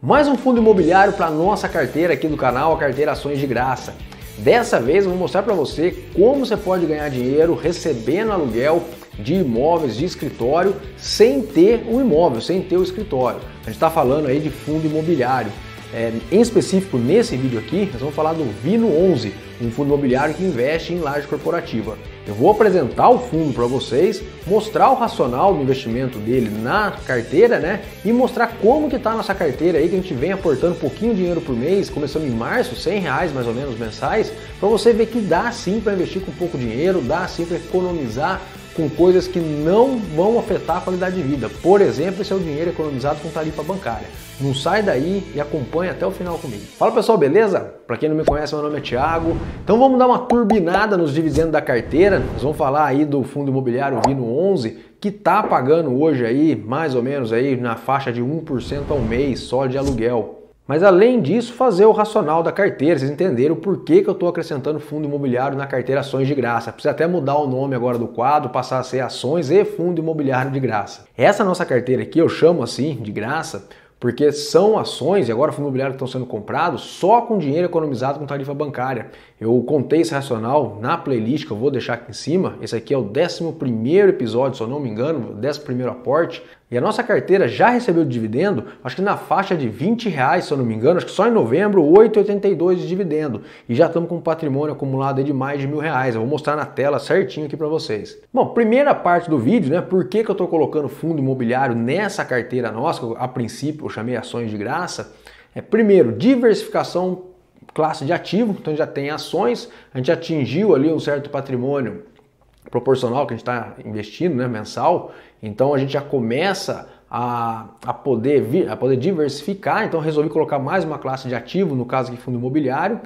Mais um fundo imobiliário para nossa carteira aqui do canal, a carteira Ações de Graça. Dessa vez eu vou mostrar para você como você pode ganhar dinheiro recebendo aluguel de imóveis de escritório sem ter um imóvel, sem ter o um escritório. A gente está falando aí de fundo imobiliário. É, em específico, nesse vídeo aqui, nós vamos falar do Vino 11, um fundo imobiliário que investe em laje corporativa. Eu vou apresentar o fundo para vocês, mostrar o racional do investimento dele na carteira, né? E mostrar como que está a nossa carteira aí, que a gente vem aportando pouquinho dinheiro por mês, começando em março, 100 reais mais ou menos mensais, para você ver que dá sim para investir com pouco dinheiro, dá sim para economizar com coisas que não vão afetar a qualidade de vida. Por exemplo, seu é dinheiro economizado com tarifa bancária. Não sai daí e acompanha até o final comigo. Fala pessoal, beleza? Para quem não me conhece, meu nome é Thiago. Então vamos dar uma turbinada nos dividendos da carteira. Nós vamos falar aí do fundo imobiliário Vino 11, que tá pagando hoje aí mais ou menos aí na faixa de 1% ao mês só de aluguel. Mas além disso, fazer o racional da carteira. Vocês entenderam por que, que eu estou acrescentando fundo imobiliário na carteira ações de graça. Precisa até mudar o nome agora do quadro, passar a ser ações e fundo imobiliário de graça. Essa nossa carteira aqui eu chamo assim de graça porque são ações e agora fundo imobiliário estão sendo comprados só com dinheiro economizado com tarifa bancária. Eu contei esse racional na playlist que eu vou deixar aqui em cima. Esse aqui é o 11 episódio, se eu não me engano, o 11 aporte. E a nossa carteira já recebeu dividendo, acho que na faixa de 20 reais, se eu não me engano, acho que só em novembro, 8,82 de dividendo. E já estamos com um patrimônio acumulado de mais de mil reais. Eu vou mostrar na tela certinho aqui para vocês. Bom, primeira parte do vídeo, né? Por que, que eu estou colocando fundo imobiliário nessa carteira nossa, que eu, a princípio eu chamei ações de graça? É, primeiro, diversificação classe de ativo, então já tem ações, a gente atingiu ali um certo patrimônio proporcional que a gente está investindo, né, mensal. Então a gente já começa a, a, poder vir, a poder diversificar. Então resolvi colocar mais uma classe de ativo, no caso aqui fundo imobiliário,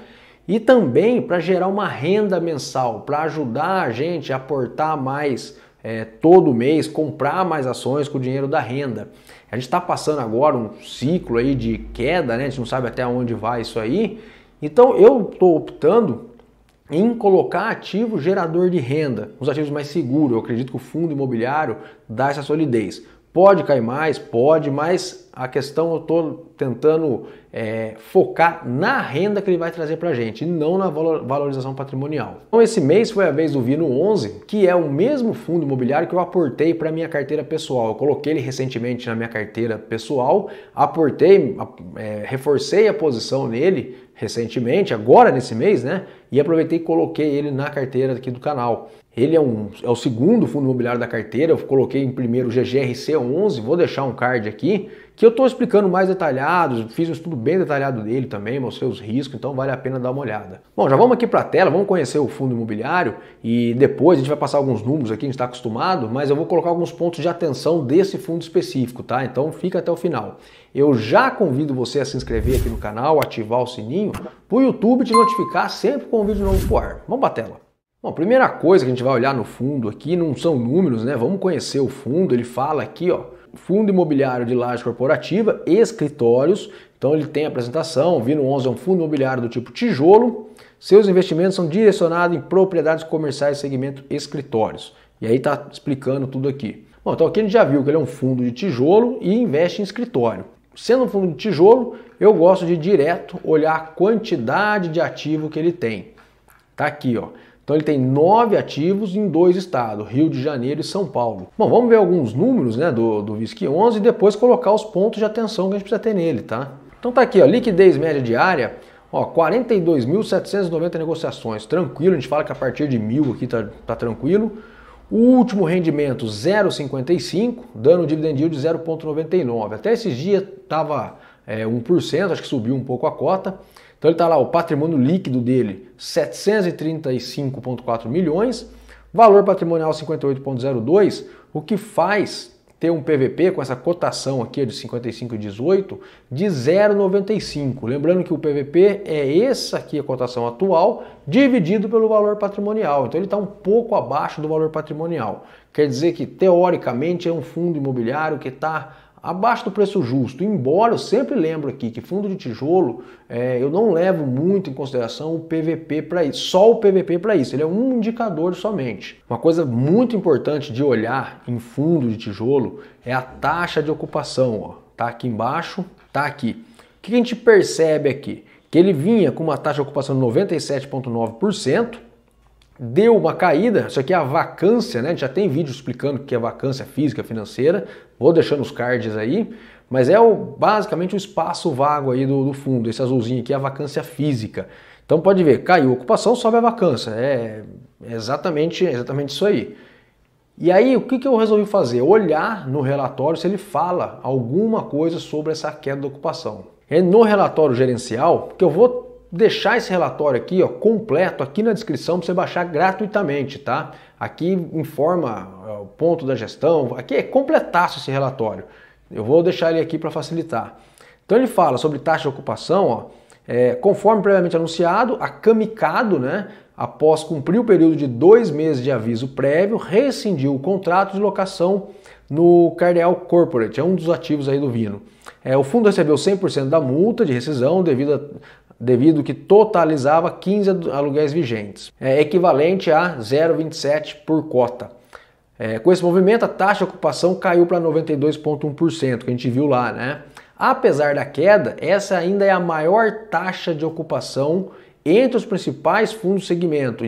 e também para gerar uma renda mensal, para ajudar a gente a aportar mais é, todo mês, comprar mais ações com o dinheiro da renda. A gente está passando agora um ciclo aí de queda, né? A gente não sabe até onde vai isso aí. Então eu estou optando em colocar ativo gerador de renda, os ativos mais seguros. Eu acredito que o fundo imobiliário dá essa solidez. Pode cair mais, pode, mas a questão eu estou tentando é, focar na renda que ele vai trazer para a gente, e não na valorização patrimonial. Então esse mês foi a vez do Vino 11, que é o mesmo fundo imobiliário que eu aportei para minha carteira pessoal. Eu coloquei ele recentemente na minha carteira pessoal, aportei, é, reforcei a posição nele recentemente, agora nesse mês, né? E aproveitei e coloquei ele na carteira aqui do canal. Ele é, um, é o segundo fundo imobiliário da carteira, eu coloquei em primeiro o GGRC11, vou deixar um card aqui que eu estou explicando mais detalhados, fiz um estudo bem detalhado dele também, mostrei os riscos, então vale a pena dar uma olhada. Bom, já vamos aqui para a tela, vamos conhecer o fundo imobiliário e depois a gente vai passar alguns números aqui, a gente está acostumado, mas eu vou colocar alguns pontos de atenção desse fundo específico, tá? Então fica até o final. Eu já convido você a se inscrever aqui no canal, ativar o sininho, para o YouTube te notificar sempre com um vídeo novo pro ar. Vamos para a tela. Bom, a primeira coisa que a gente vai olhar no fundo aqui não são números, né? Vamos conhecer o fundo. Ele fala aqui, ó, fundo imobiliário de laje corporativa, escritórios. Então ele tem apresentação, Vino 11 é um fundo imobiliário do tipo tijolo. Seus investimentos são direcionados em propriedades comerciais segmento escritórios. E aí está explicando tudo aqui. Bom, então aqui a gente já viu que ele é um fundo de tijolo e investe em escritório. Sendo um fundo de tijolo, eu gosto de direto olhar a quantidade de ativo que ele tem. Tá aqui, ó. Então ele tem nove ativos em dois estados, Rio de Janeiro e São Paulo. Bom, vamos ver alguns números né, do, do VISC 11 e depois colocar os pontos de atenção que a gente precisa ter nele, tá? Então tá aqui, ó, liquidez média diária, ó, 42.790 negociações, tranquilo, a gente fala que a partir de mil aqui tá, tá tranquilo. O último rendimento 0,55, dando um dividend yield de 0,99. Até esses dias tava é, 1%, acho que subiu um pouco a cota. Então ele está lá, o patrimônio líquido dele, 735,4 milhões, valor patrimonial 58,02, o que faz ter um PVP com essa cotação aqui de 55,18 de 0,95. Lembrando que o PVP é essa aqui a cotação atual dividido pelo valor patrimonial. Então ele está um pouco abaixo do valor patrimonial. Quer dizer que teoricamente é um fundo imobiliário que está abaixo do preço justo. Embora eu sempre lembro aqui que fundo de tijolo, é, eu não levo muito em consideração o PVP para isso, só o PVP para isso, ele é um indicador somente. Uma coisa muito importante de olhar em fundo de tijolo é a taxa de ocupação, ó. Tá aqui embaixo, tá aqui. O que a gente percebe aqui? Que ele vinha com uma taxa de ocupação de 97,9%, deu uma caída, isso aqui é a vacância, né? Já tem vídeo explicando o que é vacância física, financeira, vou deixando os cards aí, mas é o, basicamente o espaço vago aí do, do fundo, esse azulzinho aqui é a vacância física. Então pode ver, caiu a ocupação, sobe a vacância, é exatamente, exatamente isso aí. E aí, o que, que eu resolvi fazer? Olhar no relatório se ele fala alguma coisa sobre essa queda da ocupação. É no relatório gerencial que eu vou deixar esse relatório aqui, ó, completo, aqui na descrição para você baixar gratuitamente, tá? Aqui informa o ponto da gestão, aqui é completaço esse relatório. Eu vou deixar ele aqui para facilitar. Então ele fala sobre taxa de ocupação, ó, é, conforme previamente anunciado, a Camicado, né, após cumprir o período de dois meses de aviso prévio, rescindiu o contrato de locação no Cardeal Corporate, é um dos ativos aí do Vino. É, o fundo recebeu 100% da multa de rescisão devido a devido que totalizava 15 aluguéis vigentes, é equivalente a 0,27 por cota. É, com esse movimento, a taxa de ocupação caiu para 92,1%, que a gente viu lá, né? Apesar da queda, essa ainda é a maior taxa de ocupação entre os principais fundos do segmento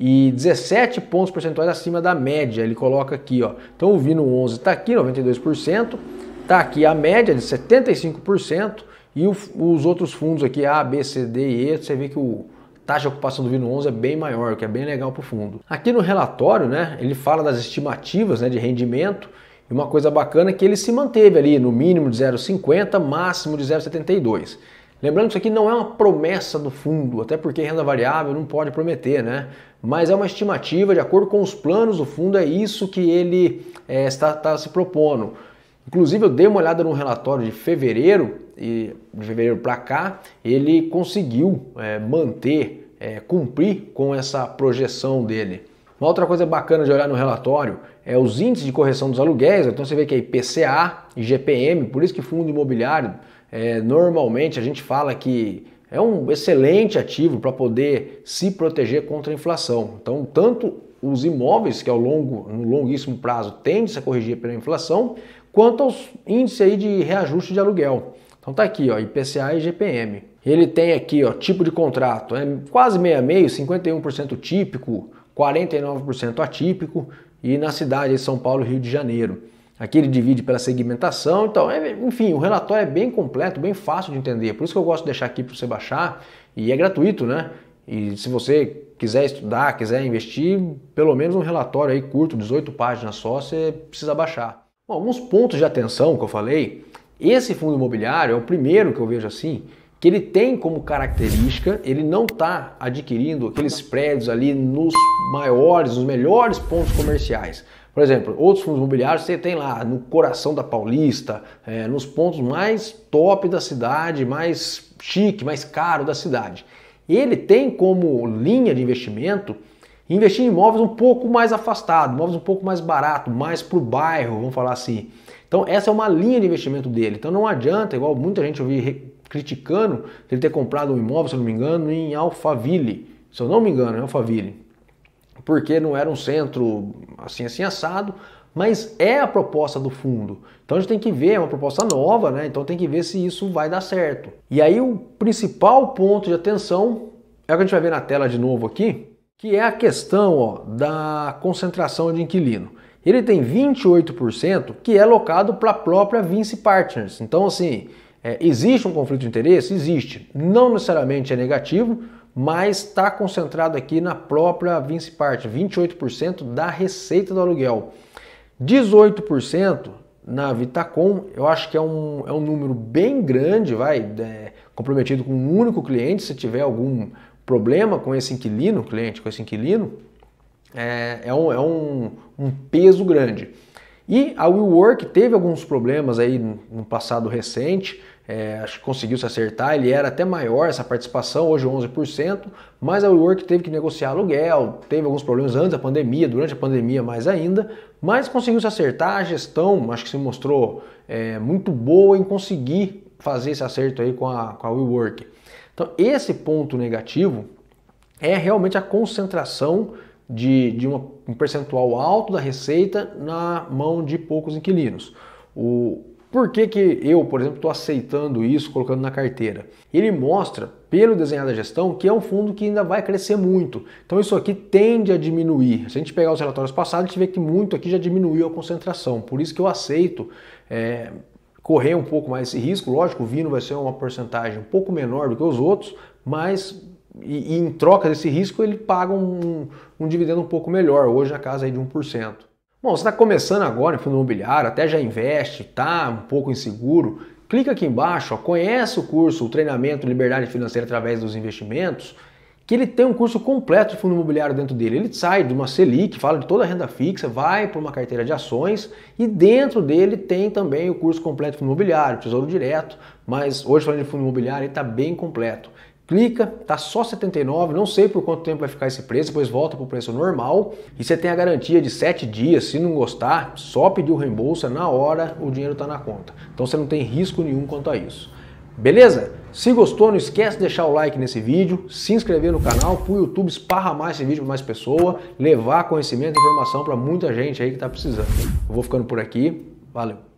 e 17 pontos percentuais acima da média. Ele coloca aqui, ó. Então o Vino 11 está aqui, 92%, está aqui a média de 75% e o, os outros fundos aqui A, B, C, D e E, você vê que o taxa de ocupação do Vino 11 é bem maior, o que é bem legal para o fundo. Aqui no relatório, né, ele fala das estimativas, né, de rendimento e uma coisa bacana é que ele se manteve ali no mínimo de 0,50, máximo de 0,72. Lembrando que isso aqui não é uma promessa do fundo, até porque renda variável não pode prometer, né? Mas é uma estimativa, de acordo com os planos do fundo, é isso que ele é, está, está se propondo. Inclusive, eu dei uma olhada no relatório de fevereiro, e de fevereiro para cá, ele conseguiu é, manter, é, cumprir com essa projeção dele. Uma outra coisa bacana de olhar no relatório é os índices de correção dos aluguéis, então você vê que é IPCA, GPM, por isso que fundo imobiliário é, normalmente a gente fala que é um excelente ativo para poder se proteger contra a inflação. Então, tanto os imóveis, que ao longo, no longuíssimo prazo, tendem a corrigir pela inflação, quanto aos índices aí de reajuste de aluguel. Então tá aqui, ó, IPCA e GPM. Ele tem aqui, ó, tipo de contrato, é quase meia meio, 51% típico, 49% atípico e na cidade de São Paulo, Rio de Janeiro. Aqui ele divide pela segmentação, então, é, enfim, o relatório é bem completo, bem fácil de entender. Por isso que eu gosto de deixar aqui para você baixar e é gratuito, né? E se você quiser estudar, quiser investir, pelo menos um relatório aí curto, 18 páginas só, você precisa baixar. Bom, alguns pontos de atenção que eu falei. Esse fundo imobiliário é o primeiro que eu vejo assim, que ele tem como característica, ele não está adquirindo aqueles prédios ali nos maiores, nos melhores pontos comerciais. Por exemplo, outros fundos imobiliários você tem lá no coração da Paulista, é, nos pontos mais top da cidade, mais chique, mais caro da cidade. Ele tem como linha de investimento investir em imóveis um pouco mais afastados, imóveis um pouco mais barato, mais para o bairro, vamos falar assim. Então essa é uma linha de investimento dele. Então não adianta, igual muita gente ouvi criticando, ele ter comprado um imóvel, se eu não me engano, em Alphaville. Se eu não me engano, em Alphaville porque não era um centro assim, assim, assado, mas é a proposta do fundo. Então a gente tem que ver, é uma proposta nova, né? Então tem que ver se isso vai dar certo. E aí o principal ponto de atenção é o que a gente vai ver na tela de novo aqui, que é a questão ó, da concentração de inquilino. Ele tem 28% que é alocado para a própria Vinci Partners. Então, assim, é, existe um conflito de interesse? Existe. Não necessariamente é negativo, mas está concentrado aqui na própria Vince Parte, 28% da receita do aluguel. 18% na Vitacom, eu acho que é um, é um número bem grande, vai, é, comprometido com um único cliente, se tiver algum problema com esse inquilino, cliente com esse inquilino, é, é, um, é um, um peso grande. E a WeWork teve alguns problemas aí no passado recente, é, acho que conseguiu se acertar, ele era até maior essa participação, hoje 11%, mas a WeWork teve que negociar aluguel, teve alguns problemas antes da pandemia, durante a pandemia mais ainda, mas conseguiu se acertar, a gestão acho que se mostrou é, muito boa em conseguir fazer esse acerto aí com a, com a WeWork. Então esse ponto negativo é realmente a concentração de, de uma, um percentual alto da receita na mão de poucos inquilinos. O, por que, que eu, por exemplo, estou aceitando isso, colocando na carteira? Ele mostra, pelo desenhar da gestão, que é um fundo que ainda vai crescer muito. Então isso aqui tende a diminuir. Se a gente pegar os relatórios passados, a gente vê que muito aqui já diminuiu a concentração. Por isso que eu aceito é, correr um pouco mais esse risco. Lógico, o vinho vai ser uma porcentagem um pouco menor do que os outros, mas e, e em troca desse risco ele paga um, um dividendo um pouco melhor, hoje a casa aí de 1%. Bom, você está começando agora em fundo imobiliário, até já investe, está um pouco inseguro, clica aqui embaixo, ó, conhece o curso, o treinamento Liberdade Financeira através dos investimentos, que ele tem um curso completo de fundo imobiliário dentro dele. Ele sai de uma Selic, fala de toda a renda fixa, vai para uma carteira de ações e dentro dele tem também o curso completo de fundo imobiliário, tesouro direto, mas hoje falando de fundo imobiliário ele está bem completo clica, tá só 79, não sei por quanto tempo vai ficar esse preço, depois volta para o preço normal e você tem a garantia de 7 dias, se não gostar, só pedir o reembolso, é na hora o dinheiro está na conta. Então você não tem risco nenhum quanto a isso. Beleza? Se gostou, não esquece de deixar o like nesse vídeo, se inscrever no canal, para o YouTube esparramar esse vídeo para mais pessoas, levar conhecimento e informação para muita gente aí que está precisando. Eu vou ficando por aqui, valeu!